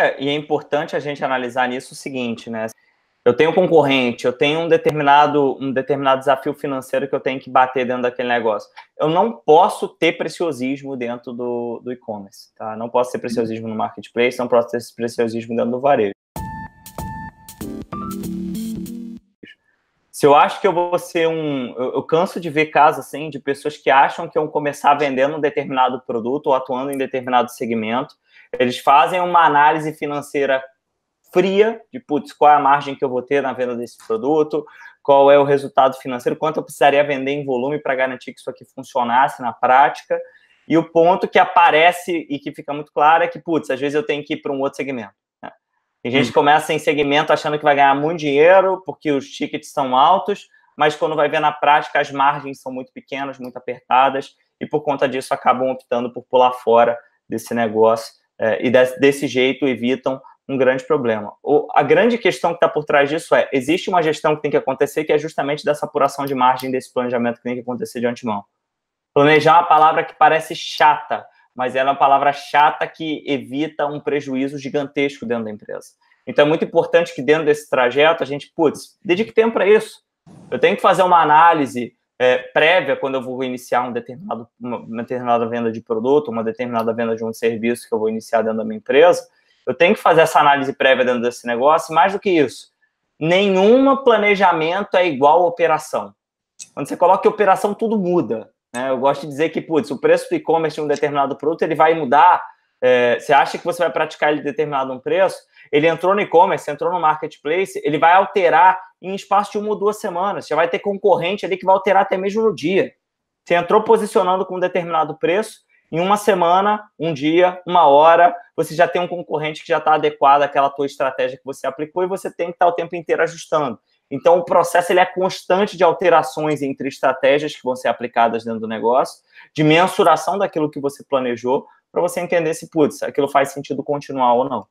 É, e é importante a gente analisar nisso o seguinte, né? Eu tenho concorrente, eu tenho um determinado, um determinado desafio financeiro que eu tenho que bater dentro daquele negócio. Eu não posso ter preciosismo dentro do, do e-commerce, tá? Não posso ter preciosismo no marketplace, não posso ter preciosismo dentro do varejo. se eu acho que eu vou ser um. Eu, eu, canso de ver casos assim de pessoas que acham que vão começar vendendo um determinado produto ou atuando em determinado segmento eles fazem uma análise financeira fria de, putz, qual é a margem que eu vou ter na venda desse produto, qual é o resultado financeiro, quanto eu precisaria vender em volume para garantir que isso aqui funcionasse na prática. E o ponto que aparece e que fica muito claro é que, putz, às vezes eu tenho que ir para um outro segmento. Né? a gente hum. começa em segmento achando que vai ganhar muito dinheiro porque os tickets são altos, mas quando vai ver na prática as margens são muito pequenas, muito apertadas, e por conta disso acabam optando por pular fora desse negócio é, e desse, desse jeito evitam um grande problema. O, a grande questão que está por trás disso é: existe uma gestão que tem que acontecer, que é justamente dessa apuração de margem desse planejamento que tem que acontecer de antemão. Planejar é uma palavra que parece chata, mas ela é uma palavra chata que evita um prejuízo gigantesco dentro da empresa. Então é muito importante que dentro desse trajeto a gente, putz, dedique tempo para isso. Eu tenho que fazer uma análise é, prévia quando eu vou iniciar um determinado, uma, uma determinada venda de produto, uma determinada venda de um serviço que eu vou iniciar dentro da minha empresa, eu tenho que fazer essa análise prévia dentro desse negócio. Mais do que isso, nenhum planejamento é igual à operação. Quando você coloca operação, tudo muda. Né? Eu gosto de dizer que, putz, o preço do e-commerce de um determinado produto ele vai mudar é, você acha que você vai praticar ele determinado um preço, ele entrou no e-commerce, entrou no marketplace, ele vai alterar em espaço de uma ou duas semanas. Você vai ter concorrente ali que vai alterar até mesmo no dia. Você entrou posicionando com um determinado preço, em uma semana, um dia, uma hora, você já tem um concorrente que já está adequado àquela tua estratégia que você aplicou e você tem que estar tá o tempo inteiro ajustando. Então, o processo ele é constante de alterações entre estratégias que vão ser aplicadas dentro do negócio, de mensuração daquilo que você planejou, para você entender se, putz, aquilo faz sentido continuar ou não.